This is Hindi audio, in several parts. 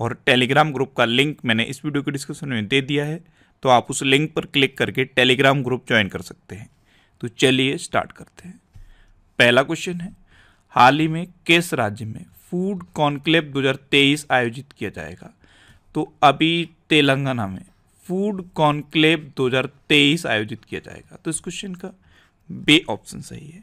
और टेलीग्राम ग्रुप का लिंक मैंने इस वीडियो के डिस्क्रिप्शन में दे दिया है तो आप उस लिंक पर क्लिक करके टेलीग्राम ग्रुप ज्वाइन कर सकते हैं तो चलिए स्टार्ट करते हैं पहला क्वेश्चन है हाल ही में किस राज्य में फूड कॉन्क्लेव 2023 आयोजित किया जाएगा तो अभी तेलंगाना में फूड कॉन्क्लेव 2023 आयोजित किया जाएगा तो इस क्वेश्चन का बे ऑप्शन सही है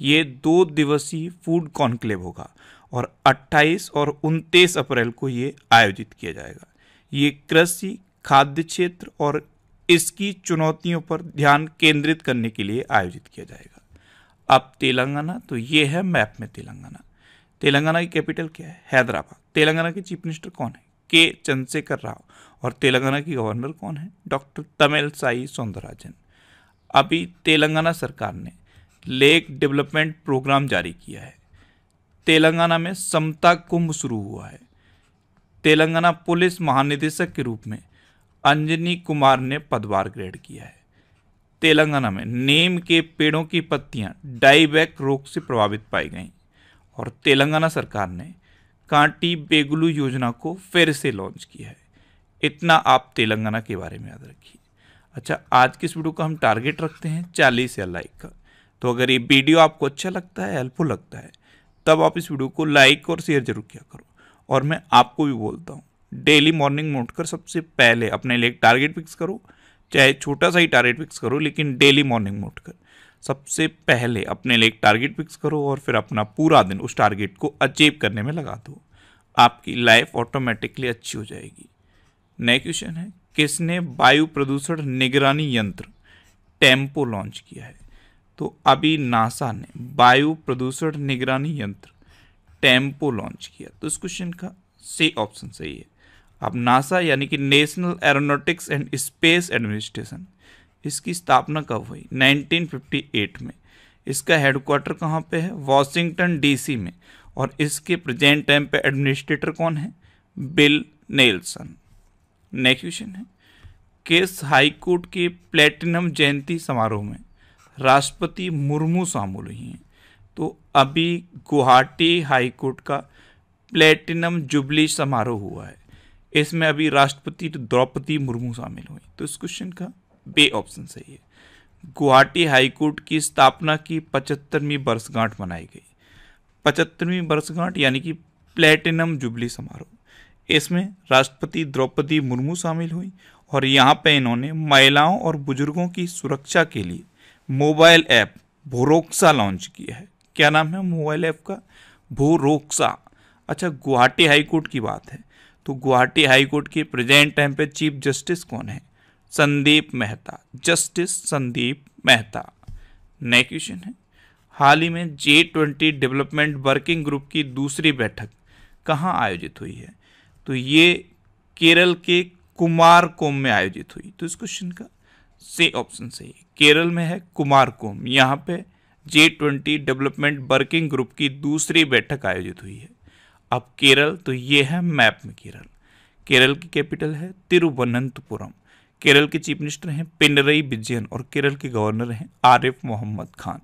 ये दो दिवसीय फूड कॉन्क्लेव होगा और 28 और 29 अप्रैल को ये आयोजित किया जाएगा ये कृषि खाद्य क्षेत्र और इसकी चुनौतियों पर ध्यान केंद्रित करने के लिए आयोजित किया जाएगा अब तेलंगाना तो ये है मैप में तेलंगाना तेलंगाना की कैपिटल क्या है हैदराबाद तेलंगाना के चीफ मिनिस्टर कौन है के चंद्रशेखर राव और तेलंगाना की गवर्नर कौन है डॉक्टर तमिल साई सौंदरराजन अभी तेलंगाना सरकार ने लेक डेवलपमेंट प्रोग्राम जारी किया है तेलंगाना में समता कुंभ शुरू हुआ है तेलंगाना पुलिस महानिदेशक के रूप में अंजनी कुमार ने पदभार ग्रहण किया है तेलंगाना में नीम के पेड़ों की पत्तियां डाईबैक रोग से प्रभावित पाई गईं और तेलंगाना सरकार ने कांटी बेगुलू योजना को फिर से लॉन्च किया है इतना आप तेलंगाना के बारे में याद रखिए अच्छा आज की इस वीडियो का हम टारगेट रखते हैं चालीस या लाइक का तो अगर ये वीडियो आपको अच्छा लगता है हेल्पफुल लगता है तब आप इस वीडियो को लाइक और शेयर जरूर किया करो और मैं आपको भी बोलता हूँ डेली मॉर्निंग में उठकर सबसे पहले अपने लिए एक टारगेट फिक्स करो चाहे छोटा सा ही टारगेट फिक्स करो लेकिन डेली मॉर्निंग में उठकर सबसे पहले अपने लिए एक टारगेट फिक्स करो और फिर अपना पूरा दिन उस टारगेट को अचीव करने में लगा दो आपकी लाइफ ऑटोमेटिकली अच्छी हो जाएगी नए क्वेश्चन है किसने वायु प्रदूषण निगरानी यंत्र टेम्पो लॉन्च किया है तो अभी नासा ने वायु प्रदूषण निगरानी यंत्र टेम्पो लॉन्च किया तो इस क्वेश्चन का सी ऑप्शन सही है अब नासा यानी कि national aeronautics and space administration इसकी स्थापना कब हुई 1958 में इसका हेडक्वार्टर कहाँ पे है वॉशिंगटन डीसी में और इसके प्रेजेंट टाइम पे एडमिनिस्ट्रेटर कौन है बिल नेल्सन नेक्स्ट क्वेश्चन है केस हाईकोर्ट के प्लेटिनम जयंती समारोह में राष्ट्रपति मुर्मू शामिल हुई हैं तो अभी गुवाहाटी हाईकोर्ट का प्लेटिनम जुबली समारोह हुआ है इसमें अभी राष्ट्रपति तो द्रौपदी मुर्मू शामिल हुई तो इस क्वेश्चन का बे ऑप्शन सही है गुवाहाटी हाईकोर्ट की स्थापना की पचहत्तरवीं वर्षगांठ मनाई गई पचहत्तरवीं वर्षगांठ यानी कि प्लेटिनम जुबली समारोह इसमें राष्ट्रपति द्रौपदी मुर्मू शामिल हुई और यहाँ पे इन्होंने महिलाओं और बुजुर्गों की सुरक्षा के लिए मोबाइल ऐप भूरोक्सा लॉन्च किया है क्या नाम है मोबाइल ऐप का भूरोक्सा अच्छा गुवाहाटी हाईकोर्ट की बात है तो गुवाहाटी हाईकोर्ट के प्रेजेंट टाइम पे चीफ जस्टिस कौन है संदीप मेहता जस्टिस संदीप मेहता नए क्वेश्चन है हाल ही में G twenty development working group की दूसरी बैठक कहाँ आयोजित हुई है तो ये केरल के कुमार कोम में आयोजित हुई तो इस क्वेश्चन का से ऑप्शन सही केरल में है कुमार कुंभ यहाँ पे G twenty development working group की दूसरी बैठक आयोजित हुई है अब केरल तो ये है मैप में केरल केरल की कैपिटल है तिरुवनंतपुरम केरल के चीफ मिनिस्टर हैं पिनरई विजयन और केरल के गवर्नर हैं आरिफ मोहम्मद खान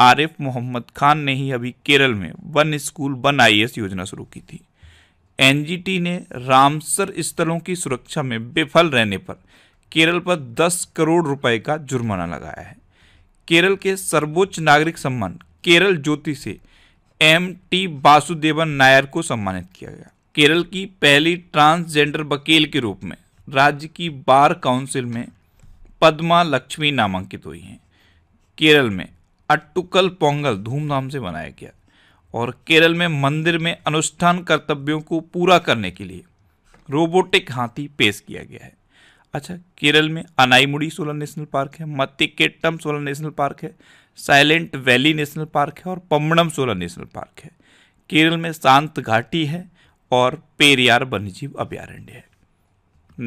आरिफ मोहम्मद खान ने ही अभी केरल में वन स्कूल वन आई योजना शुरू की थी एनजीटी ने रामसर स्थलों की सुरक्षा में विफल रहने पर केरल पर 10 करोड़ रुपए का जुर्माना लगाया है केरल के सर्वोच्च नागरिक सम्मान केरल ज्योति से एम टी वासुदेवन नायर को सम्मानित किया गया केरल की पहली ट्रांसजेंडर वकील के रूप में राज्य की बार काउंसिल में पद्मा लक्ष्मी नामांकित हुई हैं केरल में अट्टुकल पोंगल धूमधाम से मनाया गया और केरल में मंदिर में अनुष्ठान कर्तव्यों को पूरा करने के लिए रोबोटिक हाथी पेश किया गया है अच्छा केरल में अनाईमुड़ी सोलर नेशनल पार्क है मत्तिकेट्टम सोलर नेशनल पार्क है साइलेंट वैली नेशनल पार्क है और पम्बड़म सोलर नेशनल पार्क है केरल में शांत घाटी है और पेरियार वन्यजीव अभ्यारण्य है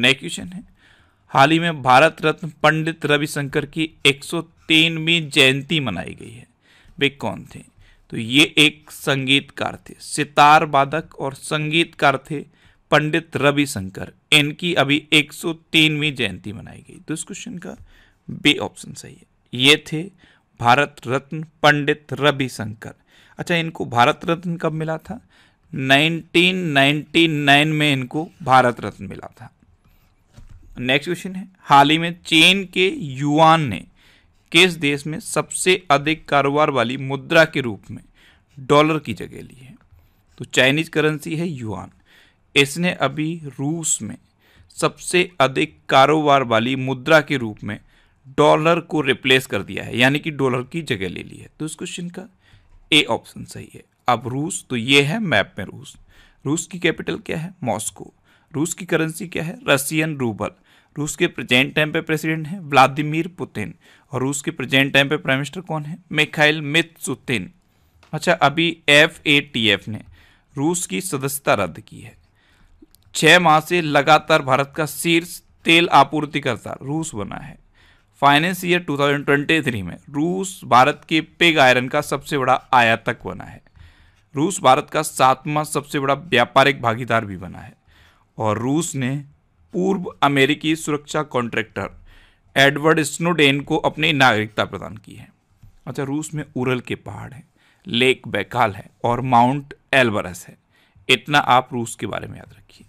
नेक्स्ट क्वेश्चन है हाल ही में भारत रत्न पंडित रविशंकर की 103वीं जयंती मनाई गई है वे कौन थे तो ये एक संगीतकार थे सितार वादक और संगीतकार थे पंडित रविशंकर इनकी अभी 103वीं जयंती मनाई गई तो इस क्वेश्चन का बी ऑप्शन सही है ये थे भारत रत्न पंडित रविशंकर अच्छा इनको भारत रत्न कब मिला था 1999 में इनको भारत रत्न मिला था नेक्स्ट क्वेश्चन है हाल ही में चीन के युआन ने किस देश में सबसे अधिक कारोबार वाली मुद्रा के रूप में डॉलर की जगह ली है तो चाइनीज करेंसी है युआन इसने अभी रूस में सबसे अधिक कारोबार वाली मुद्रा के रूप में डॉलर को रिप्लेस कर दिया है यानी कि डॉलर की जगह ले ली है तो इस क्वेश्चन का ए ऑप्शन सही है अब रूस तो ये है मैप में रूस रूस की कैपिटल क्या है मॉस्को रूस की करेंसी क्या है रसियन रूबल रूस के प्रेजेंट टाइम पे प्रेसिडेंट हैं व्लादिमीर पुतिन और रूस के प्रेजेंट टाइम पे प्राइम मिनिस्टर कौन है मिखाइल मित्सुतिन अच्छा अभी एफ ए टी एफ ने रूस की सदस्यता रद्द की है छः माह से लगातार भारत का शीर्ष तेल आपूर्तिकर्ता रूस बना है फाइनेंस ईयर 2023 में रूस भारत के पेग आयरन का सबसे बड़ा आयातक बना है रूस भारत का सातवां सबसे बड़ा व्यापारिक भागीदार भी बना है और रूस ने पूर्व अमेरिकी सुरक्षा कॉन्ट्रैक्टर एडवर्ड स्नोडेन को अपनी नागरिकता प्रदान की है अच्छा रूस में उरल के पहाड़ हैं लेक बैकाल है और माउंट एल्बरस है इतना आप रूस के बारे में याद रखिए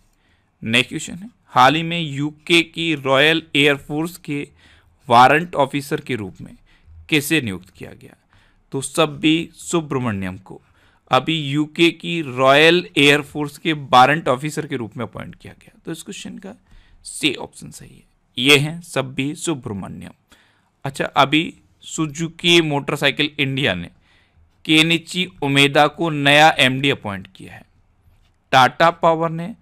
नेक्स्ट क्वेश्चन है हाल ही में यूके की रॉयल एयरफोर्स के वारंट ऑफिसर के रूप में कैसे नियुक्त किया गया तो सब भी सुब्रमण्यम को अभी यूके की रॉयल एयरफोर्स के वारंट ऑफिसर के रूप में अपॉइंट किया गया तो इस क्वेश्चन का सी ऑप्शन सही है ये हैं भी सुब्रमण्यम अच्छा अभी सुजुकी मोटरसाइकिल इंडिया ने केनिची उमेदा को नया एमडी अपॉइंट किया है टाटा पावर ने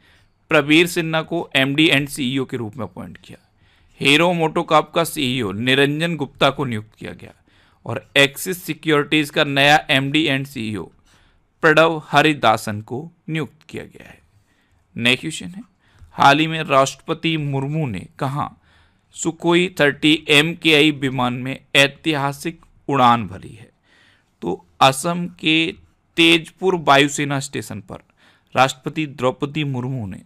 प्रवीर सिन्हा को एमडी एंड सीईओ के रूप में अपॉइंट किया हीरो मोटोकॉप का सीईओ e निरंजन गुप्ता को नियुक्त किया गया और एक्सिस सिक्योरिटीज़ का नया MD and CEO Pranav Haridasan को नियुक्त किया गया है नेक्स्ट क्वेश्चन है हाल ही में राष्ट्रपति मुर्मू ने कहा सुकोई थर्टी एम के आई विमान में ऐतिहासिक उड़ान भरी है तो असम के तेजपुर वायुसेना स्टेशन पर राष्ट्रपति द्रौपदी मुर्मू ने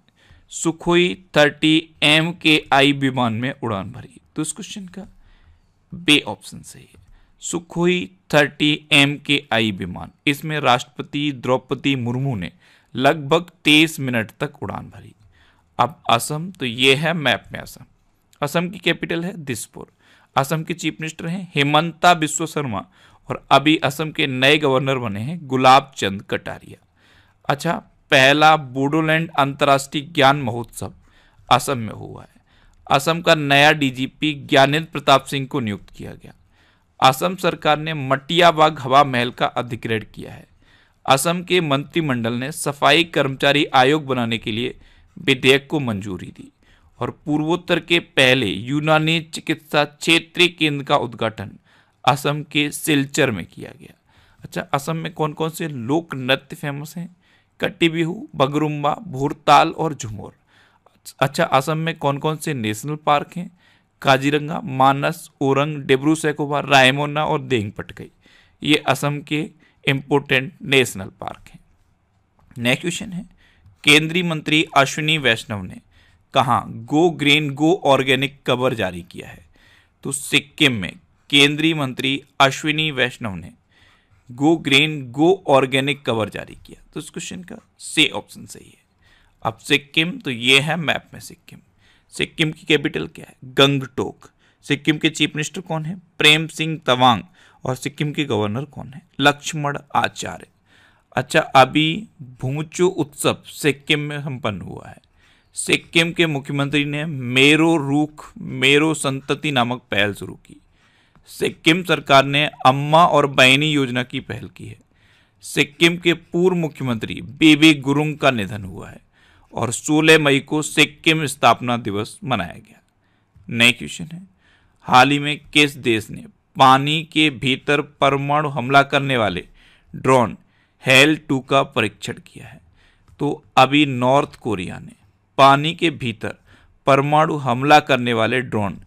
सुखोई थर्टी एम के आई विमान में उड़ान भरी तो इस क्वेश्चन का बे ऑप्शन सही है सुखोई थर्टी एम के आई विमान इसमें राष्ट्रपति द्रौपदी मुर्मू ने लगभग तेईस मिनट तक उड़ान भरी अब असम तो ये है मैप में असम असम की कैपिटल है दिसपुर असम के चीफ मिनिस्टर हैं हेमंता बिश्व शर्मा और अभी असम के नए गवर्नर बने हैं गुलाब चंद कटारिया अच्छा पहला बोडोलैंड अंतर्राष्ट्रीय ज्ञान महोत्सव असम में हुआ है असम का नया डीजीपी ज्ञानेन्द्र प्रताप सिंह को नियुक्त किया गया असम सरकार ने मटियाबाग हवा महल का अधिग्रहण किया है असम के मंत्रिमंडल ने सफाई कर्मचारी आयोग बनाने के लिए विधेयक को मंजूरी दी और पूर्वोत्तर के पहले यूनानी चिकित्सा क्षेत्रीय केंद्र का उद्घाटन असम के सिलचर में किया गया अच्छा असम में कौन कौन से लोक नृत्य फेमस हैं कट्टी बिहू बगरुम्बा भूरताल और झुमोर अच्छा असम में कौन कौन से नेशनल पार्क हैं काजीरंगा मानस ओरंग डिब्रू सैकोबा रायमोना और देंग पटकई ये असम के इम्पोर्टेंट नेशनल पार्क हैं नेक्स्ट क्वेश्चन है केंद्रीय मंत्री अश्विनी वैष्णव ने कहाँ go green go organic cover जारी किया है तो सिक्किम में केंद्रीय मंत्री अश्विनी वैष्णव ने go green go organic cover जारी किया तो इस क्वेश्चन का से ऑप्शन सही है अब सिक्किम तो ये है मैप में सिक्किम सिक्किम की कैपिटल क्या है गंगटोक सिक्किम के चीफ मिनिस्टर कौन है प्रेम सिंह तवांग और सिक्किम के गवर्नर कौन है लक्ष्मण आचार्य अच्छा अभी भूचो उत्सव सिक्किम में संपन्न हुआ है सिक्किम के मुख्यमंत्री ने मेरो रूख मेरो संतति नामक पहल शुरू की सिक्किम सरकार ने अम्मा और बैनी योजना की पहल की है सिक्किम के पूर्व मुख्यमंत्री बीबी गुरुंग का निधन हुआ है और 16 मई को सिक्किम स्थापना दिवस मनाया गया नए क्वेश्चन है हाल ही में किस देश ने पानी के भीतर परमाणु हमला करने वाले ड्रोन हेल टू का परीक्षण किया है तो अभी नॉर्थ कोरिया ने पानी के भीतर परमाणु हमला करने वाले ड्रोन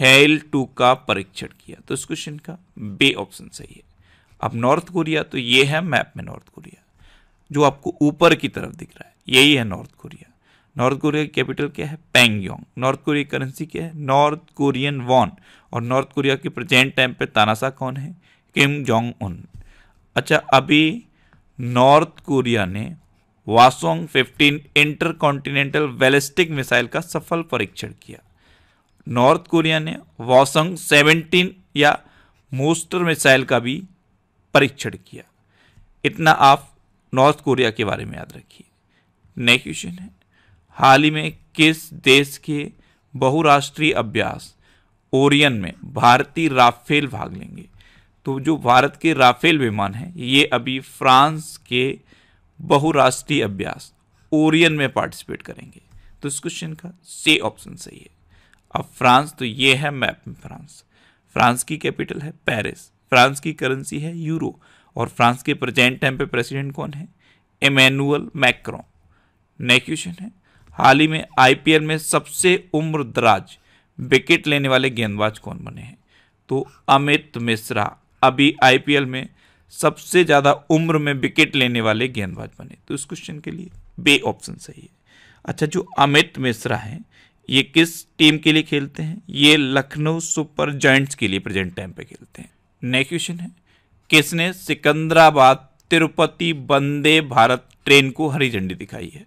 हेल टू का परीक्षण किया तो इस क्वेश्चन का बे ऑप्शन सही है अब नॉर्थ कोरिया तो ये है मैप में नॉर्थ कोरिया जो आपको ऊपर की तरफ दिख रहा है यही है नॉर्थ कोरिया नॉर्थ कोरिया की कैपिटल क्या है पेंगयोंग नॉर्थ कोरिया की करेंसी क्या है नॉर्थ कोरियन वॉन और नॉर्थ कोरिया के प्रेजेंट टाइम पे तानाशाह कौन है किम जोंग उन अच्छा अभी नॉर्थ कोरिया ने Hwasong 15 intercontinental ballistic missile का सफल परीक्षण किया नॉर्थ कोरिया ने वॉसंग 17 या मोस्टर मिसाइल का भी परीक्षण किया इतना आप नॉर्थ कोरिया के बारे में याद रखिए नेक्स्ट क्वेश्चन है हाल ही में किस देश के बहुराष्ट्रीय अभ्यास ओरियन में भारतीय राफेल भाग लेंगे तो जो भारत के राफेल विमान हैं ये अभी फ्रांस के बहुराष्ट्रीय अभ्यास ओरियन में पार्टिसिपेट करेंगे तो इस क्वेश्चन का से ऑप्शन सही है अब फ्रांस तो ये है मैप में फ्रांस फ्रांस की कैपिटल है पेरिस फ्रांस की करेंसी है यूरो और फ्रांस के प्रेजेंट टाइम पे प्रेसिडेंट कौन है इमैनुअल मैक्रो नेक्स्ट क्वेश्चन है हाल ही में आईपीएल में सबसे उम्र दराज विकेट लेने वाले गेंदबाज कौन बने हैं तो अमित मिश्रा अभी आईपीएल में सबसे ज़्यादा उम्र में विकेट लेने वाले गेंदबाज बने तो इस क्वेश्चन के लिए बे ऑप्शन सही है अच्छा जो अमित मिश्रा हैं ये किस टीम के लिए खेलते हैं ये लखनऊ सुपर जॉइंट्स के लिए प्रेजेंट टाइम पे खेलते हैं नेक्स्ट क्वेश्चन है किसने सिकंदराबाद तिरुपति वंदे भारत ट्रेन को हरी झंडी दिखाई है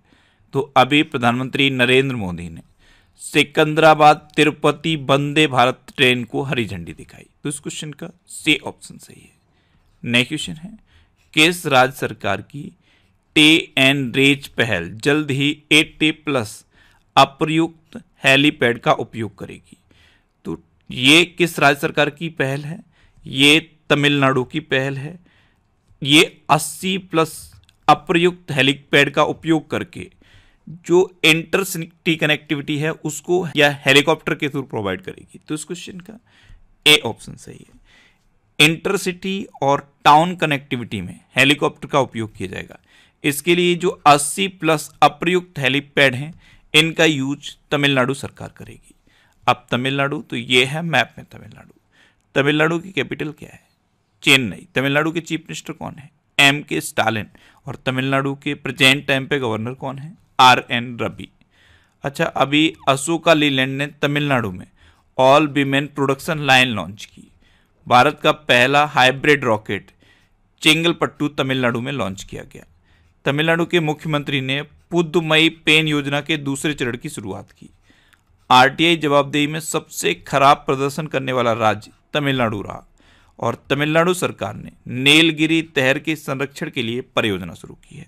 तो अभी प्रधानमंत्री नरेंद्र मोदी ने सिकंदराबाद तिरुपति वंदे भारत ट्रेन को हरी झंडी दिखाई तो इस क्वेश्चन का सी ऑप्शन सही है नेक्स्ट क्वेश्चन है किस राज्य सरकार की टे एंड रेज पहल जल्द ही एट्टी प्लस अप्रयुक्त हेलीपैड का उपयोग करेगी तो ये किस राज्य सरकार की पहल है ये तमिलनाडु की पहल है ये 80 प्लस अप्रयुक्त हेलीपैड का उपयोग करके जो इंटरसिटी कनेक्टिविटी है उसको या हेलीकॉप्टर के थ्रू प्रोवाइड करेगी तो इस क्वेश्चन का ए ऑप्शन सही है इंटरसिटी और टाउन कनेक्टिविटी में हेलीकॉप्टर का उपयोग किया जाएगा इसके लिए जो 80 प्लस अप्रयुक्त हेलीपैड हैं इनका यूज तमिलनाडु सरकार करेगी अब तमिलनाडु तो ये है मैप में तमिलनाडु तमिलनाडु की कैपिटल क्या है चेन्नई तमिलनाडु के चीफ मिनिस्टर कौन है एम के स्टालिन और तमिलनाडु के प्रेजेंट टाइम पे गवर्नर कौन है आर एन रबी अच्छा अभी अशोका लीलैंड ने तमिलनाडु में all women production line launch की भारत का पहला हाइब्रिड रॉकेट चेंगलपट्टू तमिलनाडु में लॉन्च किया गया तमिलनाडु के मुख्यमंत्री ने पुदुमई पेन योजना के दूसरे चरण की शुरुआत की आरटीआई जवाबदेही में सबसे खराब प्रदर्शन करने वाला राज्य तमिलनाडु रहा और तमिलनाडु सरकार ने नीलगिरी तहर के संरक्षण के लिए परियोजना शुरू की है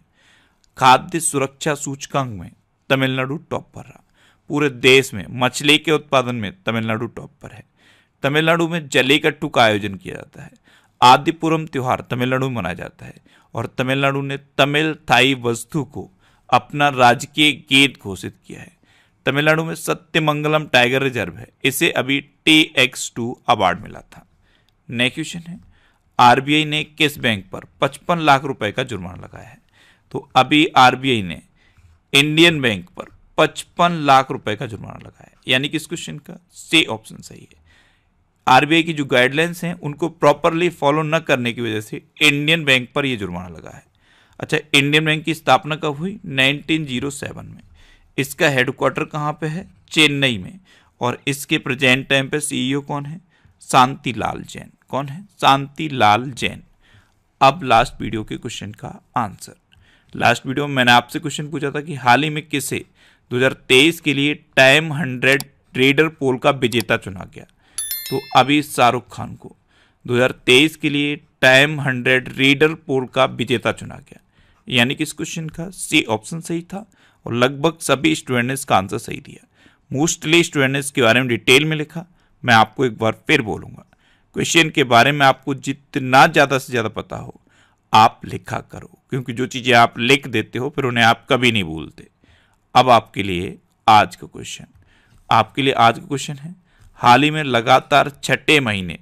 खाद्य सुरक्षा सूचकांक में तमिलनाडु टॉप पर रहा पूरे देश में मछली के उत्पादन में तमिलनाडु टॉप पर है तमिलनाडु में जलीकट्टू का आयोजन किया जाता है आदिपुरम त्यौहार तमिलनाडु में मनाया जाता है और तमिलनाडु ने तमिल थाई वस्तु को अपना राजकीय गेट घोषित किया है तमिलनाडु में सत्यमंगलम टाइगर रिजर्व है इसे अभी टी एक्स टू अवार्ड मिला था नेक्स्ट क्वेश्चन है आरबीआई ने किस बैंक पर 55 लाख रुपए का जुर्माना लगाया है तो अभी आरबीआई ने इंडियन बैंक पर 55 लाख रुपए का जुर्माना लगाया यानी कि इस क्वेश्चन का से ऑप्शन सही है आरबीआई की जो गाइडलाइंस हैं उनको प्रॉपरली फॉलो न करने की वजह से इंडियन बैंक पर यह जुर्माना लगा है अच्छा इंडियन बैंक की स्थापना कब हुई 1907 में इसका हेडक्वार्टर कहाँ पे है चेन्नई में और इसके प्रेजेंट टाइम पे सीईओ e कौन है शांति लाल जैन कौन है शांति लाल जैन अब लास्ट वीडियो के क्वेश्चन का आंसर लास्ट वीडियो में मैंने आपसे क्वेश्चन पूछा था कि हाल ही में किसे 2023 के लिए टाइम हंड्रेड ट्रेडर पोल का विजेता चुना गया तो अभी शाहरुख खान को 2023 के लिए टाइम हंड्रेड रीडर पोल का विजेता चुना गया यानी कि इस क्वेश्चन का सी ऑप्शन सही था और लगभग सभी स्टूडेंट ने इसका आंसर सही दिया मोस्टली स्टूडेंट ने इसके बारे में डिटेल में लिखा मैं आपको एक बार फिर बोलूँगा क्वेश्चन के बारे में आपको जितना ज़्यादा से ज़्यादा पता हो आप लिखा करो क्योंकि जो चीज़ें आप लिख देते हो फिर उन्हें आप कभी नहीं भूलते अब आपके लिए आज का क्वेश्चन आपके लिए आज का क्वेश्चन है हाल ही में लगातार छठे महीने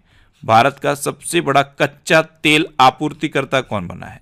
भारत का सबसे बड़ा कच्चा तेल आपूर्तिकर्ता कौन बना है